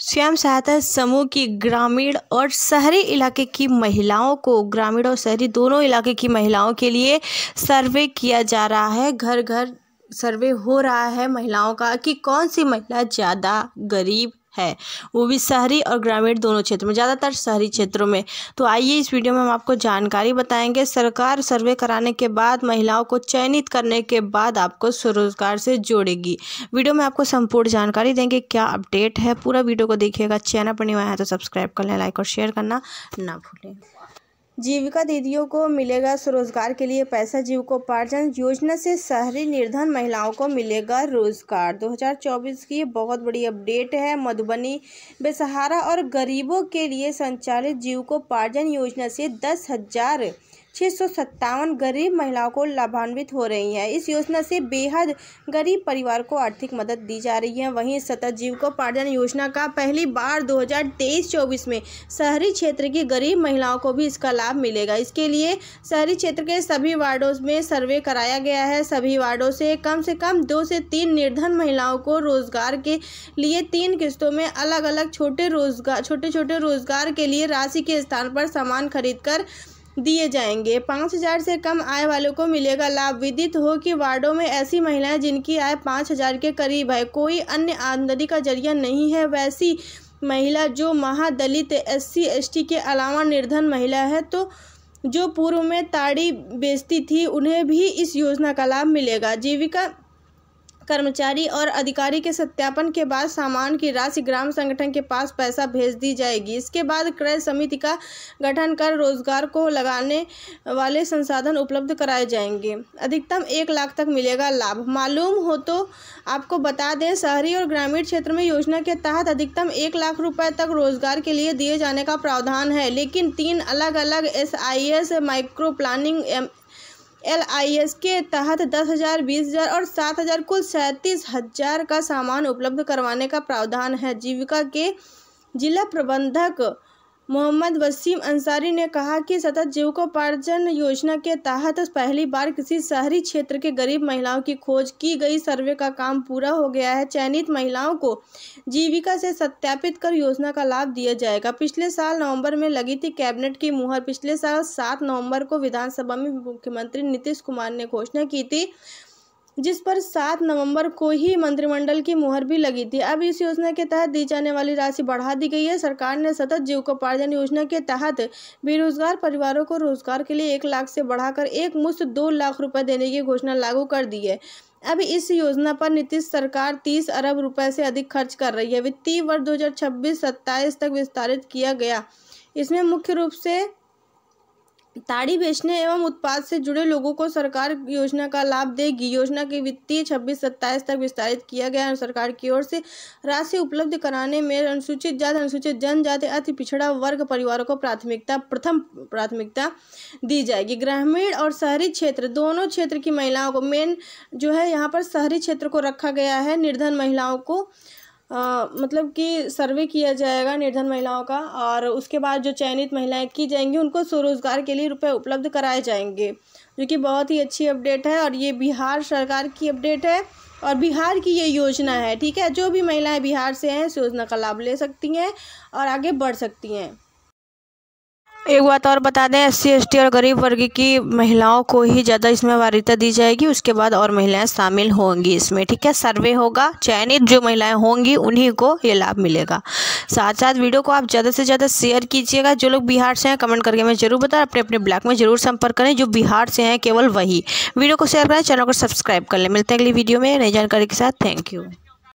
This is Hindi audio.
स्वयं सहायता समूह की ग्रामीण और शहरी इलाके की महिलाओं को ग्रामीण और शहरी दोनों इलाके की महिलाओं के लिए सर्वे किया जा रहा है घर घर सर्वे हो रहा है महिलाओं का कि कौन सी महिला ज़्यादा गरीब है वो भी शहरी और ग्रामीण दोनों क्षेत्र में ज़्यादातर शहरी क्षेत्रों में तो आइए इस वीडियो में हम आपको जानकारी बताएंगे सरकार सर्वे कराने के बाद महिलाओं को चयनित करने के बाद आपको स्वरोजगार से जोड़ेगी वीडियो में आपको संपूर्ण जानकारी देंगे क्या अपडेट है पूरा वीडियो को देखिएगा चैनल पर नहीं आया तो सब्सक्राइब कर लें लाइक और शेयर करना ना भूलें जीविका दीदियों को मिलेगा स्वरोजगार के लिए पैसा जीविकोपार्जन योजना से शहरी निर्धन महिलाओं को मिलेगा रोजगार 2024 की बहुत बड़ी अपडेट है मधुबनी बेसहारा और गरीबों के लिए संचालित जीविकोपार्जन योजना से दस हजार छः गरीब महिलाओं को लाभान्वित हो रही हैं इस योजना से बेहद गरीब परिवार को आर्थिक मदद दी जा रही है वहीं सतत जीविकोपार्जन योजना का पहली बार 2023-24 में शहरी क्षेत्र की गरीब महिलाओं को भी इसका लाभ मिलेगा इसके लिए शहरी क्षेत्र के सभी वार्डों में सर्वे कराया गया है सभी वार्डों से कम से कम दो से तीन निर्धन महिलाओं को रोजगार के लिए तीन किस्तों में अलग अलग छोटे रोजगार छोटे छोटे रोजगार के लिए राशि के स्थान पर सामान खरीदकर दिए जाएंगे पाँच हज़ार से कम आय वालों को मिलेगा लाभ विदित हो कि वार्डों में ऐसी महिलाएं जिनकी आय पाँच हज़ार के करीब है कोई अन्य आमदनी का जरिया नहीं है वैसी महिला जो महादलित एस टी के अलावा निर्धन महिला है तो जो पूर्व में ताड़ी बेचती थी उन्हें भी इस योजना का लाभ मिलेगा जीविका कर्मचारी और अधिकारी के सत्यापन के बाद सामान की राशि ग्राम संगठन के पास पैसा भेज दी जाएगी इसके बाद क्रय समिति का गठन कर रोजगार को लगाने वाले संसाधन उपलब्ध कराए जाएंगे अधिकतम एक लाख तक मिलेगा लाभ मालूम हो तो आपको बता दें शहरी और ग्रामीण क्षेत्र में योजना के तहत अधिकतम एक लाख रुपये तक रोजगार के लिए दिए जाने का प्रावधान है लेकिन तीन अलग अलग S I S micro planning L I S के तहत दस हज़ार बीस हज़ार और सात हज़ार कुल सैंतीस हज़ार का सामान उपलब्ध करवाने का प्रावधान है जीविका के जिला प्रबंधक मोहम्मद वसीम अंसारी ने कहा कि सतत जीविकोपार्जन योजना के तहत पहली बार किसी शहरी क्षेत्र के गरीब महिलाओं की खोज की गई सर्वे का काम पूरा हो गया है चयनित महिलाओं को जीविका से सत्यापित कर योजना का लाभ दिया जाएगा पिछले साल नवंबर में लगी थी कैबिनेट की मुहर पिछले साल सात नवंबर को विधानसभा में मुख्यमंत्री नीतीश कुमार ने घोषणा की थी जिस पर सात नवंबर को ही मंत्रिमंडल की मुहर भी लगी थी अब इस योजना के तहत दी जाने वाली राशि बढ़ा दी गई है सरकार ने सतत जीविकोपार्जन योजना के तहत बेरोजगार परिवारों को रोजगार के लिए एक लाख से बढ़ाकर एक मुश्त दो लाख रुपए देने की घोषणा लागू कर दी है अब इस योजना पर नीतीश सरकार 30 अरब रुपए से अधिक खर्च कर रही है वित्तीय वर्ष दो हजार तक विस्तारित किया गया इसमें मुख्य रूप से ताड़ी बेचने एवं उत्पाद से जुड़े लोगों को सरकार योजना का लाभ देगी योजना की वित्तीय छब्बीस सत्ताईस तक विस्तारित किया गया सरकार की ओर से राशि उपलब्ध कराने में अनुसूचित जाति अनुसूचित जनजाति अति पिछड़ा वर्ग परिवारों को प्राथमिकता प्रथम प्राथमिकता दी जाएगी ग्रामीण और शहरी क्षेत्र दोनों क्षेत्र की महिलाओं को मेन जो है यहाँ पर शहरी क्षेत्र को रखा गया है निर्धन महिलाओं को मतलब कि सर्वे किया जाएगा निर्धन महिलाओं का और उसके बाद जो चयनित महिलाएं की जाएंगी उनको स्वरोजगार के लिए रुपए उपलब्ध कराए जाएंगे जो कि बहुत ही अच्छी अपडेट है और ये बिहार सरकार की अपडेट है और बिहार की ये योजना है ठीक है जो भी महिलाएं बिहार से हैं इस योजना का लाभ ले सकती हैं और आगे बढ़ सकती हैं एक बात और बता दें एस सी और गरीब वर्ग की महिलाओं को ही ज़्यादा इसमें वारिता दी जाएगी उसके बाद और महिलाएं शामिल होंगी इसमें ठीक है सर्वे होगा चयनित जो महिलाएं होंगी उन्हीं को ये लाभ मिलेगा साथ साथ वीडियो को आप ज़्यादा से ज़्यादा शेयर कीजिएगा जो लोग बिहार से हैं कमेंट करके मैं ज़रूर बताएं अपने अपने ब्लॉक में ज़रूर संपर्क करें जो बिहार से हैं केवल वही वीडियो को शेयर करें चैनल को सब्सक्राइब कर लें मिलते हैं अगली वीडियो में नई जानकारी के साथ थैंक यू